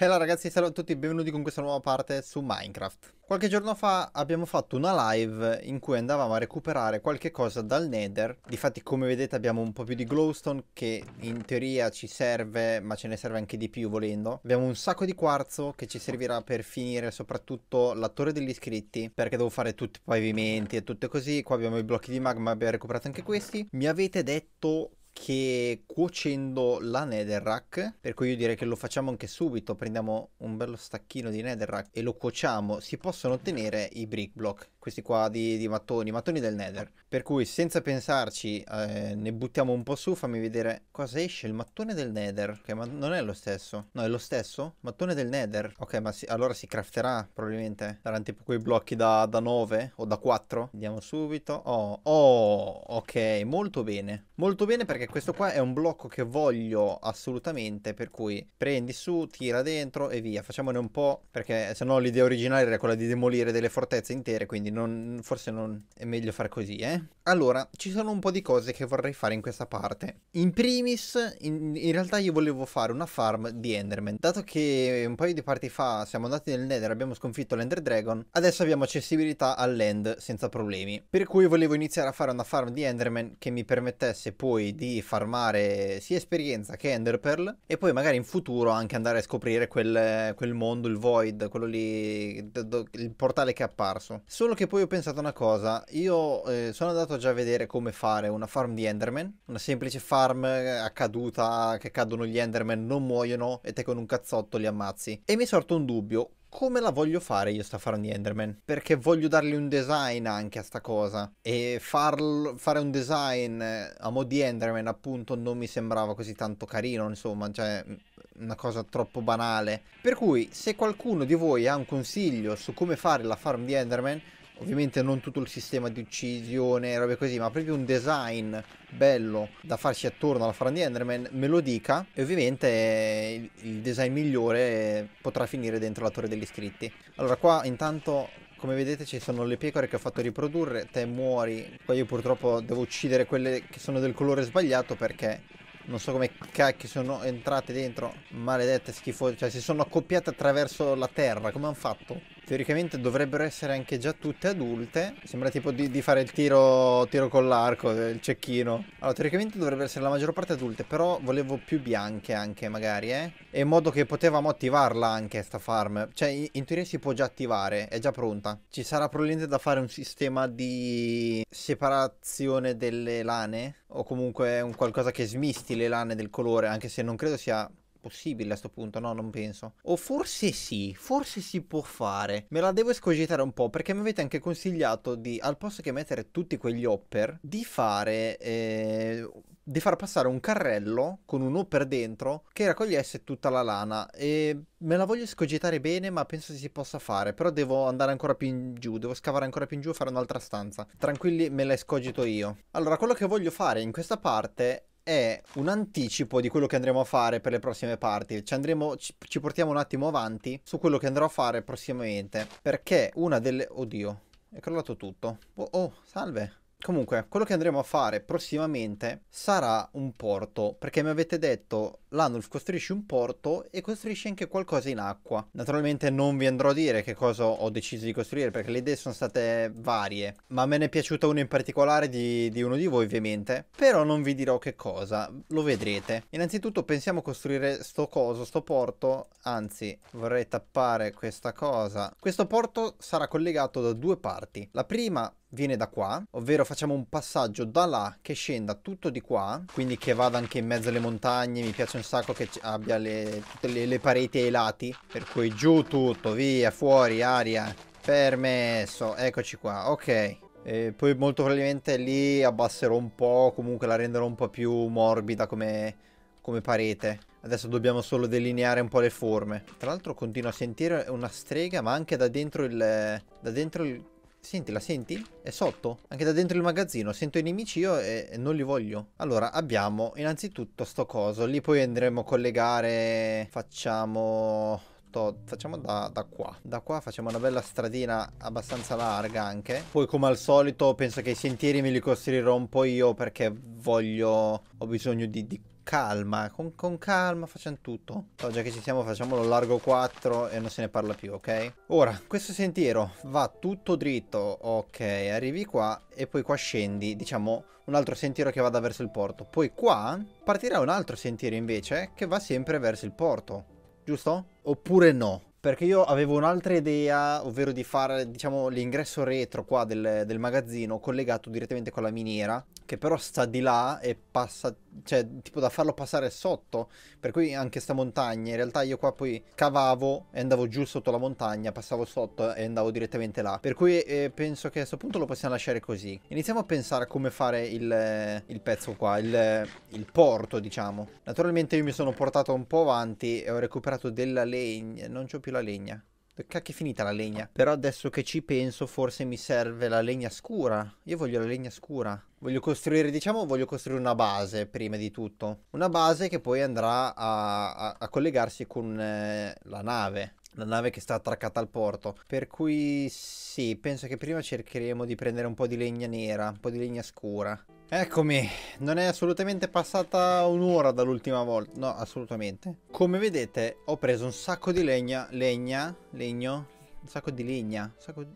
Hello eh, ragazzi, salve a tutti e benvenuti con questa nuova parte su Minecraft. Qualche giorno fa abbiamo fatto una live in cui andavamo a recuperare qualche cosa dal Nether. Difatti come vedete abbiamo un po' più di glowstone che in teoria ci serve, ma ce ne serve anche di più volendo. Abbiamo un sacco di quarzo che ci servirà per finire soprattutto la torre degli iscritti, perché devo fare tutti i pavimenti e tutte così. Qua abbiamo i blocchi di magma, abbiamo recuperato anche questi. Mi avete detto che cuocendo la netherrack, per cui io direi che lo facciamo anche subito, prendiamo un bello stacchino di netherrack e lo cuociamo, si possono ottenere i brick block questi qua di, di, mattoni, mattoni del Nether. Per cui senza pensarci eh, ne buttiamo un po' su, fammi vedere cosa esce il mattone del Nether, che ma non è lo stesso. No, è lo stesso? Mattone del Nether. Ok, ma si, allora si crafterà probabilmente. Saranno tipo quei blocchi da, da 9 o da 4. Andiamo subito. Oh, oh, ok, molto bene. Molto bene perché questo qua è un blocco che voglio assolutamente, per cui prendi su, tira dentro e via. Facciamone un po' perché se no l'idea originale era quella di demolire delle fortezze intere, quindi quindi non, forse non è meglio far così, eh? Allora, ci sono un po' di cose che vorrei fare in questa parte. In primis, in, in realtà io volevo fare una farm di Enderman. Dato che un paio di parti fa siamo andati nel Nether e abbiamo sconfitto l'Ender Dragon, adesso abbiamo accessibilità all'End senza problemi. Per cui volevo iniziare a fare una farm di Enderman che mi permettesse poi di farmare sia esperienza che Ender Pearl e poi magari in futuro anche andare a scoprire quel, quel mondo, il Void, quello lì, il portale che è apparso. Solo che che poi ho pensato una cosa, io eh, sono andato già a vedere come fare una farm di Enderman, una semplice farm eh, accaduta, che cadono gli Enderman, non muoiono e te con un cazzotto li ammazzi. E mi è sorto un dubbio, come la voglio fare io sta farm di Enderman? Perché voglio dargli un design anche a sta cosa. E farlo, fare un design eh, a mo' di Enderman appunto non mi sembrava così tanto carino, insomma, cioè mm, una cosa troppo banale. Per cui se qualcuno di voi ha un consiglio su come fare la farm di Enderman ovviamente non tutto il sistema di uccisione e robe così, ma proprio un design bello da farsi attorno alla Fran di Enderman, me lo dica e ovviamente il design migliore potrà finire dentro la torre degli iscritti. Allora qua intanto come vedete ci sono le pecore che ho fatto riprodurre, te muori, poi io purtroppo devo uccidere quelle che sono del colore sbagliato perché... Non so come cacchio sono entrate dentro, maledette schifose, cioè si sono accoppiate attraverso la terra, come hanno fatto? Teoricamente dovrebbero essere anche già tutte adulte. Sembra tipo di, di fare il tiro, tiro con l'arco, eh, il cecchino. Allora, teoricamente dovrebbero essere la maggior parte adulte, però volevo più bianche anche magari, eh. E in modo che potevamo attivarla anche sta farm. Cioè, in, in teoria si può già attivare, è già pronta. Ci sarà probabilmente da fare un sistema di separazione delle lane o comunque un qualcosa che smisti le lane del colore, anche se non credo sia possibile a questo punto, no? Non penso. O forse sì, forse si può fare. Me la devo escogitare un po' perché mi avete anche consigliato di, al posto che mettere tutti quegli hopper, di fare... Eh, di far passare un carrello con un hopper dentro che raccogliesse tutta la lana e me la voglio escogitare bene ma penso si possa fare però devo andare ancora più in giù devo scavare ancora più in giù e fare un'altra stanza tranquilli me la escogito io allora quello che voglio fare in questa parte è un anticipo di quello che andremo a fare per le prossime parti. Ci, andremo, ci, ci portiamo un attimo avanti su quello che andrò a fare prossimamente. Perché una delle... Oddio, è crollato tutto. Oh, oh salve. Comunque, quello che andremo a fare prossimamente sarà un porto, perché mi avete detto Lanulf costruisce un porto e costruisce anche qualcosa in acqua. Naturalmente non vi andrò a dire che cosa ho deciso di costruire, perché le idee sono state varie, ma me ne è piaciuta una in particolare di, di uno di voi ovviamente, però non vi dirò che cosa, lo vedrete. Innanzitutto pensiamo a costruire sto coso, sto porto, anzi vorrei tappare questa cosa. Questo porto sarà collegato da due parti. La prima viene da qua, ovvero facciamo un passaggio da là che scenda tutto di qua, quindi che vada anche in mezzo alle montagne, mi piace un sacco che abbia le, tutte le, le pareti ai lati, per cui giù tutto, via, fuori, aria, permesso, eccoci qua, ok. E poi molto probabilmente lì abbasserò un po', comunque la renderò un po' più morbida come, come parete. Adesso dobbiamo solo delineare un po' le forme. Tra l'altro continuo a sentire una strega, ma anche da dentro il, da dentro il Senti, la senti? È sotto? Anche da dentro il magazzino. Sento i nemici io e non li voglio. Allora, abbiamo innanzitutto sto coso. Lì poi andremo a collegare... Facciamo... To, facciamo da, da, qua Da qua facciamo una bella stradina abbastanza larga anche Poi come al solito penso che i sentieri me li costruirò un po' io perché voglio Ho bisogno di, di calma, con, con, calma facciamo tutto. So, già che ci siamo facciamolo largo 4 e non se ne parla più, ok? Ora, questo sentiero va tutto dritto, ok, arrivi qua e poi qua scendi, diciamo, un altro sentiero che vada verso il porto. Poi qua partirà un altro sentiero invece che va sempre verso il porto, giusto? Oppure no? perché io avevo un'altra idea, ovvero di fare diciamo, l'ingresso retro qua del, del, magazzino collegato direttamente con la miniera, che però sta di là e passa cioè, tipo da farlo passare sotto, per cui anche sta montagna, in realtà io qua poi cavavo e andavo giù sotto la montagna, passavo sotto e andavo direttamente là, per cui eh, penso che a questo punto lo possiamo lasciare così. Iniziamo a pensare a come fare il, eh, il pezzo qua, il, il, porto diciamo. Naturalmente io mi sono portato un po' avanti e ho recuperato della legna, non c'ho più la legna. Cacchio è finita la legna. Però adesso che ci penso forse mi serve la legna scura. Io voglio la legna scura. Voglio costruire, diciamo, voglio costruire una base prima di tutto. Una base che poi andrà a, a, a collegarsi con eh, la nave. La nave che sta attraccata al porto. Per cui sì, penso che prima cercheremo di prendere un po' di legna nera, un po' di legna scura. Eccomi, non è assolutamente passata un'ora dall'ultima volta, no assolutamente. Come vedete ho preso un sacco di legna, legna, legno, un sacco di legna, un sacco di...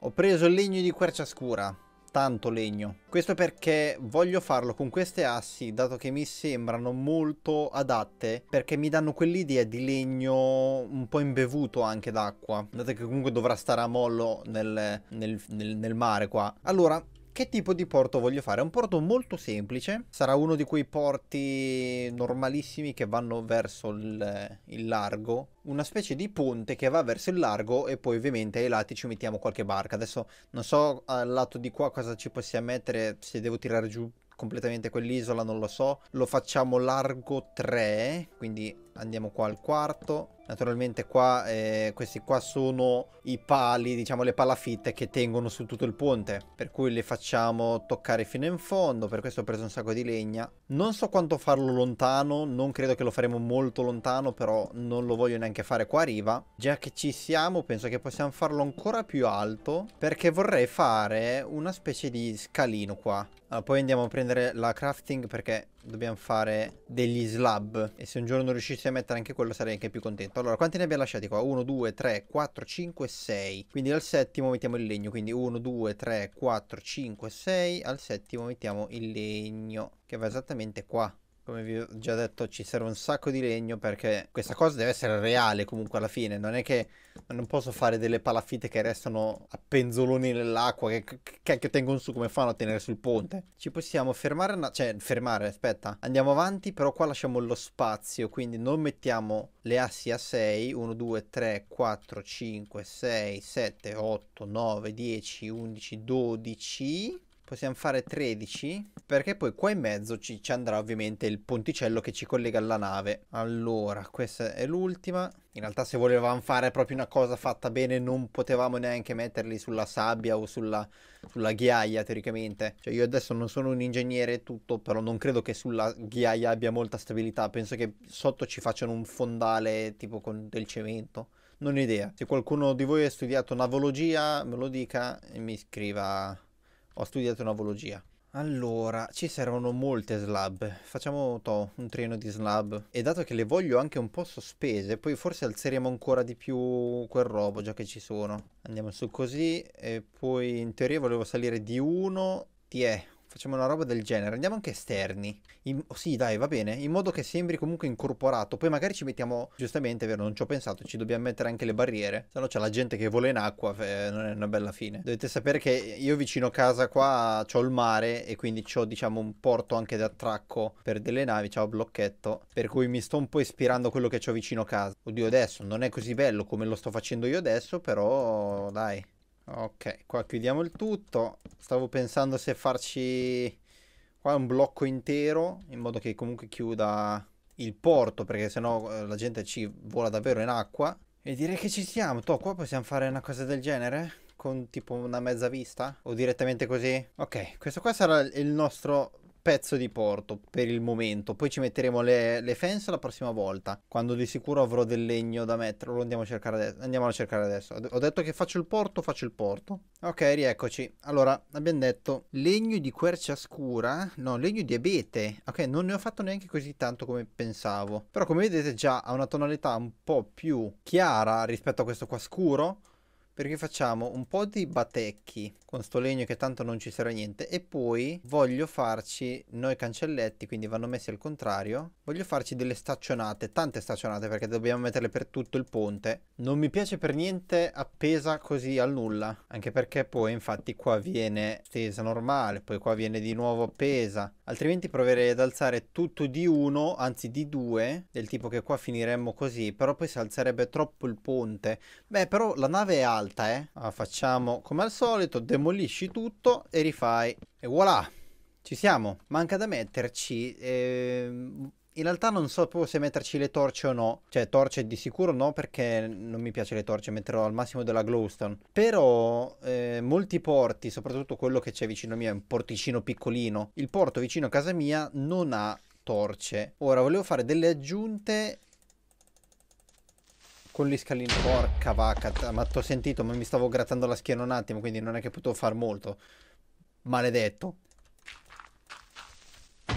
Ho preso il legno di quercia scura, tanto legno. Questo perché voglio farlo con queste assi, dato che mi sembrano molto adatte, perché mi danno quell'idea di legno un po' imbevuto anche d'acqua, dato che comunque dovrà stare a mollo nel, nel, nel, nel mare qua. Allora, che tipo di porto voglio fare. un porto molto semplice, sarà uno di quei porti normalissimi che vanno verso il, il largo, una specie di ponte che va verso il largo e poi ovviamente ai lati ci mettiamo qualche barca. Adesso non so al lato di qua cosa ci possiamo mettere, se devo tirare giù completamente quell'isola non lo so, lo facciamo largo 3, quindi andiamo qua al quarto naturalmente qua eh, questi qua sono i pali diciamo le palafitte che tengono su tutto il ponte per cui le facciamo toccare fino in fondo per questo ho preso un sacco di legna non so quanto farlo lontano non credo che lo faremo molto lontano però non lo voglio neanche fare qua a riva già che ci siamo penso che possiamo farlo ancora più alto perché vorrei fare una specie di scalino qua allora, ah, poi andiamo a prendere la crafting perché dobbiamo fare degli slab e se un giorno riuscissi a mettere anche quello sarei anche più contento allora quanti ne abbiamo lasciati qua 1 2 3 4 5 6 quindi al settimo mettiamo il legno quindi 1 2 3 4 5 6 al settimo mettiamo il legno che va esattamente qua come vi ho già detto, ci serve un sacco di legno perché questa cosa deve essere reale comunque alla fine. Non è che non posso fare delle palafitte che restano a penzoloni nell'acqua, che, che, che tengono su come fanno a tenere sul ponte. Ci possiamo fermare, cioè fermare, aspetta. Andiamo avanti, però qua lasciamo lo spazio, quindi non mettiamo le assi a 6, 1, 2, 3, 4, 5, 6, 7, 8, 9, 10, 11, 12 possiamo fare 13 perché poi qua in mezzo ci, ci, andrà ovviamente il ponticello che ci collega alla nave allora questa è l'ultima in realtà se volevamo fare proprio una cosa fatta bene non potevamo neanche metterli sulla sabbia o sulla, sulla ghiaia teoricamente cioè io adesso non sono un ingegnere e tutto però non credo che sulla ghiaia abbia molta stabilità penso che sotto ci facciano un fondale tipo con del cemento non ho idea se qualcuno di voi ha studiato navologia me lo dica e mi scriva ho studiato novologia. Allora, ci servono molte slab, facciamo to, un treno di slab e dato che le voglio anche un po' sospese, poi forse alzeremo ancora di più quel robo già che ci sono. Andiamo su così e poi in teoria volevo salire di uno, ti è, Facciamo una roba del genere. Andiamo anche esterni. In... Oh, sì, dai, va bene. In modo che sembri comunque incorporato. Poi magari ci mettiamo. Giustamente, è vero, non ci ho pensato. Ci dobbiamo mettere anche le barriere. Se no c'è la gente che vola in acqua. Eh, non è una bella fine. Dovete sapere che io vicino casa qua ho il mare. E quindi ho, diciamo, un porto anche d'attracco per delle navi. C'ho un blocchetto. Per cui mi sto un po' ispirando a quello che ho vicino casa. Oddio, adesso non è così bello come lo sto facendo io adesso. Però, dai. Ok, qua chiudiamo il tutto. Stavo pensando se farci qua un blocco intero in modo che comunque chiuda il porto perché sennò eh, la gente ci vola davvero in acqua. E direi che ci siamo. Toh, qua possiamo fare una cosa del genere? Con tipo una mezza vista? O direttamente così? Ok, questo qua sarà il nostro pezzo di porto per il momento. Poi ci metteremo le, le fence la prossima volta, quando di sicuro avrò del legno da mettere. Lo andiamo a cercare adesso. Andiamo a cercare adesso. Ho detto che faccio il porto, faccio il porto. Ok, rieccoci. Allora, abbiamo detto legno di quercia scura. No, legno di abete. Ok, non ne ho fatto neanche così tanto come pensavo. Però come vedete già ha una tonalità un po' più chiara rispetto a questo qua scuro perché facciamo un po' di batecchi con sto legno che tanto non ci sarà niente e poi voglio farci noi cancelletti quindi vanno messi al contrario voglio farci delle staccionate tante staccionate perché dobbiamo metterle per tutto il ponte non mi piace per niente appesa così al nulla anche perché poi infatti qua viene stesa normale poi qua viene di nuovo appesa altrimenti proverei ad alzare tutto di uno anzi di due del tipo che qua finiremmo così però poi si alzerebbe troppo il ponte beh però la nave è alta alta, eh. Allora, facciamo come al solito, demolisci tutto e rifai. E voilà, ci siamo. Manca da metterci... Ehm... In realtà non so proprio se metterci le torce o no. Cioè, torce di sicuro no, perché non mi piace le torce, metterò al massimo della glowstone. Però eh, molti porti, soprattutto quello che c'è vicino a me, è un porticino piccolino. Il porto vicino a casa mia non ha torce. Ora, volevo fare delle aggiunte con gli scalini. Porca vacca, ma t'ho sentito, ma mi stavo grattando la schiena un attimo, quindi non è che potevo far molto. Maledetto. Mi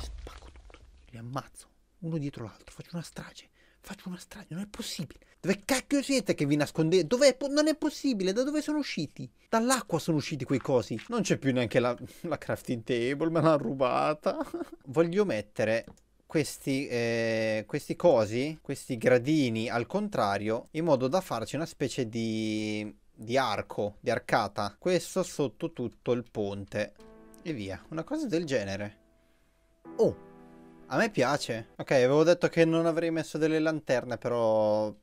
Spacco tutto, li ammazzo, uno dietro l'altro, faccio una strage. Faccio una strage, non è possibile. Dove cacchio siete che vi nascondete? Dove è Non è possibile, da dove sono usciti? Dall'acqua sono usciti quei cosi. Non c'è più neanche la, la crafting table, me l'hanno rubata. Voglio mettere questi, eh, questi cosi, questi gradini al contrario, in modo da farci una specie di, di arco, di arcata. Questo sotto tutto il ponte. E via, una cosa del genere. Oh, a me piace. Ok, avevo detto che non avrei messo delle lanterne, però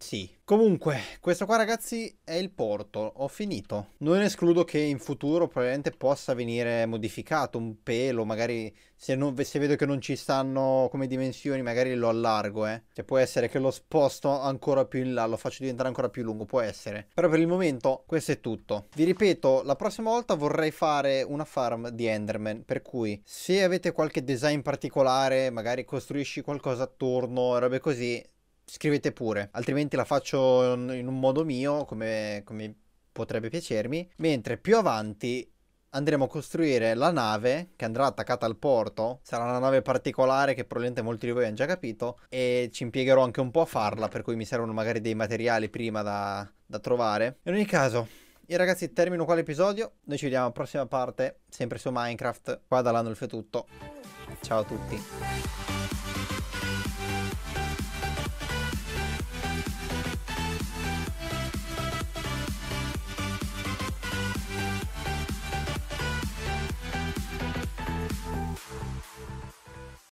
sì. Comunque, questo qua ragazzi è il porto, ho finito. Non escludo che in futuro probabilmente possa venire modificato un pelo, magari se, non, se vedo che non ci stanno come dimensioni magari lo allargo, eh. Cioè può essere che lo sposto ancora più in là, lo faccio diventare ancora più lungo, può essere. Però per il momento questo è tutto. Vi ripeto, la prossima volta vorrei fare una farm di Enderman, per cui se avete qualche design particolare, magari costruisci qualcosa attorno, robe così, scrivete pure, altrimenti la faccio in un modo mio, come, come potrebbe piacermi. Mentre più avanti andremo a costruire la nave che andrà attaccata al porto. Sarà una nave particolare che probabilmente molti di voi hanno già capito e ci impiegherò anche un po' a farla, per cui mi servono magari dei materiali prima da, da trovare. In ogni caso, io ragazzi termino qua l'episodio, noi ci vediamo alla prossima parte, sempre su Minecraft, qua da Lanolf è tutto. Ciao a tutti.